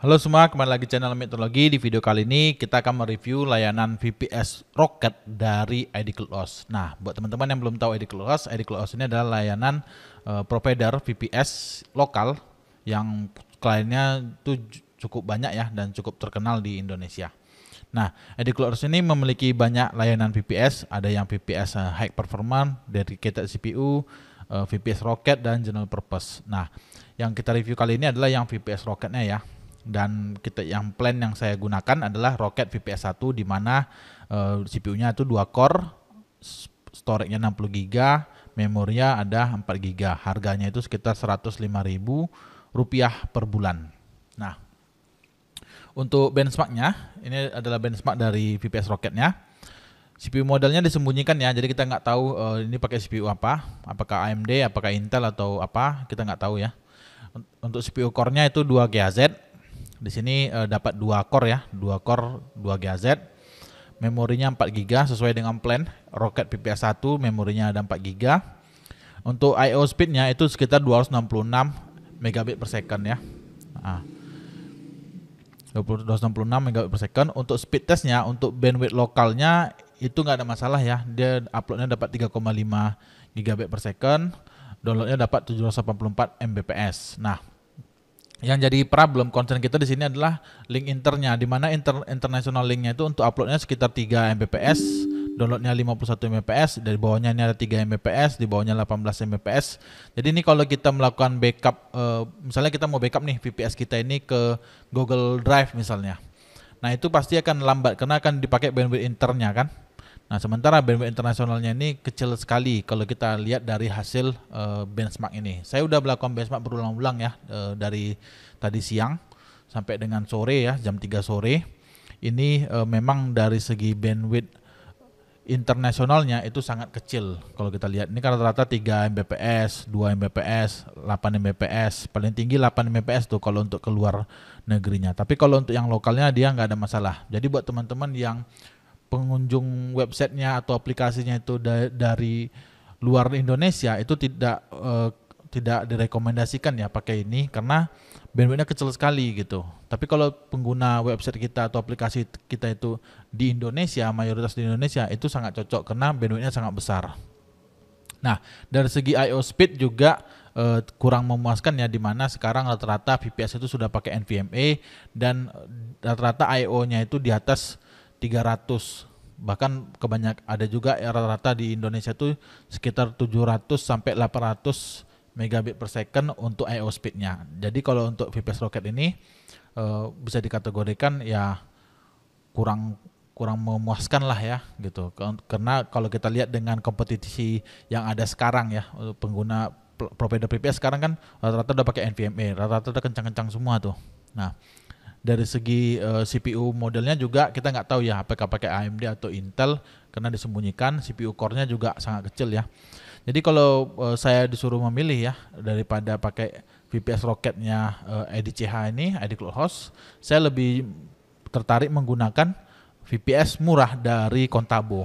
Halo semua, kembali lagi channel Mitologi. Di video kali ini kita akan mereview layanan VPS Rocket dari ID Cloud Nah, buat teman-teman yang belum tahu ID Cloud ini adalah layanan uh, provider VPS lokal yang kliennya itu cukup banyak ya dan cukup terkenal di Indonesia. Nah, ID Cloud ini memiliki banyak layanan VPS, ada yang VPS uh, eh, high performance, dedicated CPU, eh, VPS Rocket dan general purpose. Nah, yang kita review kali ini adalah yang VPS Rocketnya ya dan kita yang plan yang saya gunakan adalah roket VPS 1 di mana uh, eh, CPU-nya itu 2 core, storage-nya 60 GB, memorinya ada 4 GB. Harganya itu sekitar rp 105.000 rupiah per bulan. Nah, untuk benchmarknya, ini adalah benchmark dari VPS roketnya, CPU modelnya disembunyikan ya, jadi kita nggak tahu uh, ini pakai CPU apa, apakah AMD, apakah Intel atau apa, kita nggak tahu ya. Untuk CPU core-nya itu 2 GHz, di sini uh, dapat dua core ya, dua core, 2 GHz. Memorinya 4 GB sesuai dengan plan. roket PPS1 memorinya ada 4 GB. Untuk I/O speednya itu sekitar 266 megabit per second ya. Nah. 266 megabit per second untuk speed testnya untuk bandwidth lokalnya itu nggak ada masalah ya dia uploadnya dapat 3,5 gigabit per second downloadnya dapat 784 Mbps nah yang jadi problem concern kita di sini adalah link internya di mana inter, international linknya itu untuk uploadnya sekitar 3 Mbps downloadnya 51 Mbps dari bawahnya ini ada 3 Mbps di bawahnya 18 Mbps jadi ini kalau kita melakukan backup uh, misalnya kita mau backup nih VPS kita ini ke Google Drive misalnya nah itu pasti akan lambat karena akan dipakai bandwidth internya kan Nah, sementara bandwidth internasionalnya ini kecil sekali kalau kita lihat dari hasil uh, benchmark ini. Saya sudah melakukan benchmark berulang-ulang ya uh, dari tadi siang sampai dengan sore ya, jam 3 sore. Ini uh, memang dari segi bandwidth internasionalnya itu sangat kecil kalau kita lihat. Ini kan rata-rata 3 Mbps, 2 Mbps, 8 Mbps, paling tinggi 8 Mbps tuh kalau untuk keluar negerinya. Tapi kalau untuk yang lokalnya dia nggak ada masalah. Jadi buat teman-teman yang pengunjung websitenya atau aplikasinya itu da dari luar Indonesia itu tidak uh, tidak direkomendasikan ya pakai ini karena bandwidthnya kecil sekali gitu. Tapi kalau pengguna website kita atau aplikasi kita itu di Indonesia, mayoritas di Indonesia itu sangat cocok karena bandwidthnya sangat besar. Nah, dari segi I/O speed juga eh, kurang memuaskan ya dimana sekarang rata-rata VPS itu sudah pakai NVMe dan rata-rata I/O-nya itu di atas 300 bahkan kebanyak ada juga rata-rata di Indonesia tuh sekitar 700 sampai 800 megabit per second untuk IO speednya. Jadi kalau untuk VPS Rocket ini uh, bisa dikategorikan ya kurang kurang memuaskan lah ya gitu. Karena kalau kita lihat dengan kompetisi yang ada sekarang ya eh, pengguna provider VPS sekarang kan rata-rata udah pakai NVMe, rata-rata udah kencang-kencang semua tuh. Nah, dari segi uh, eh, CPU modelnya juga kita nggak tahu ya apakah pakai AMD atau Intel karena disembunyikan CPU core-nya juga sangat kecil ya. Jadi kalau uh, saya disuruh memilih ya daripada pakai VPS roketnya uh, eh, EDCH ini, ID Cloud Host, saya lebih tertarik menggunakan VPS murah dari Kontabo.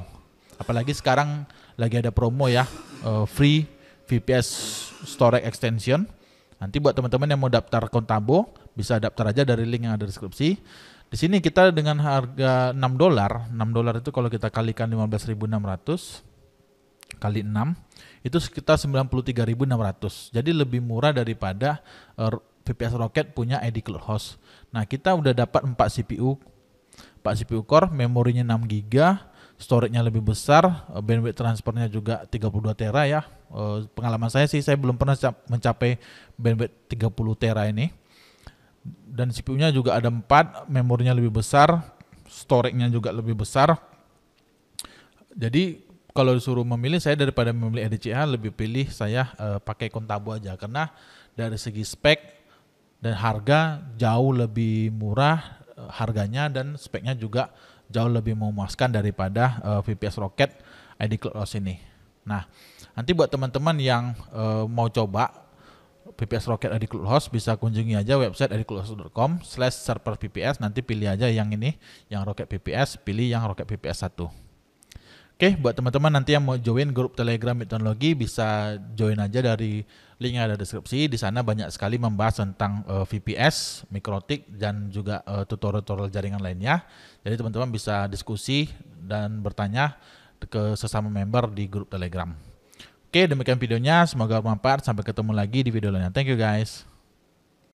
Apalagi sekarang lagi ada promo ya uh, free VPS storage extension. Nanti buat teman-teman yang mau daftar Kontabo bisa daftar aja dari link yang ada di deskripsi. Di sini kita dengan harga 6 dolar, 6 dolar itu kalau kita kalikan 15.600 kali 6 itu sekitar 93.600. Jadi lebih murah daripada eh, VPS Rocket punya ID Cloud Host. Nah, kita udah dapat 4 CPU 4 CPU core, memorinya 6 GB, storage-nya lebih besar, eh, bandwidth transfernya juga 32 tera ya. Eh, pengalaman saya sih saya belum pernah mencapai bandwidth 30 tera ini dan CPU-nya juga ada 4, memorinya lebih besar, storage-nya juga lebih besar. Jadi kalau disuruh memilih saya daripada memilih RDCA lebih pilih saya uh, pakai Kontabu aja karena dari segi spek dan harga jauh lebih murah eh, harganya dan speknya juga jauh lebih memuaskan daripada uh, eh, VPS Rocket ID Cloud ini. Nah, nanti buat teman-teman yang uh, mau coba PPS Rocket Adik Clubhouse bisa kunjungi aja website adikclubhouse.com slash server PPS nanti pilih aja yang ini yang Rocket PPS pilih yang Rocket PPS 1 Oke, buat teman-teman nanti yang mau join grup Telegram Mitologi bisa join aja dari link yang ada deskripsi. Di sana banyak sekali membahas tentang uh, eh, VPS, Mikrotik dan juga uh, tutorial-tutorial jaringan lainnya. Jadi teman-teman bisa diskusi dan bertanya ke sesama member di grup Telegram. Oke, demikian videonya. Semoga bermanfaat. Sampai ketemu lagi di video lainnya. Thank you guys.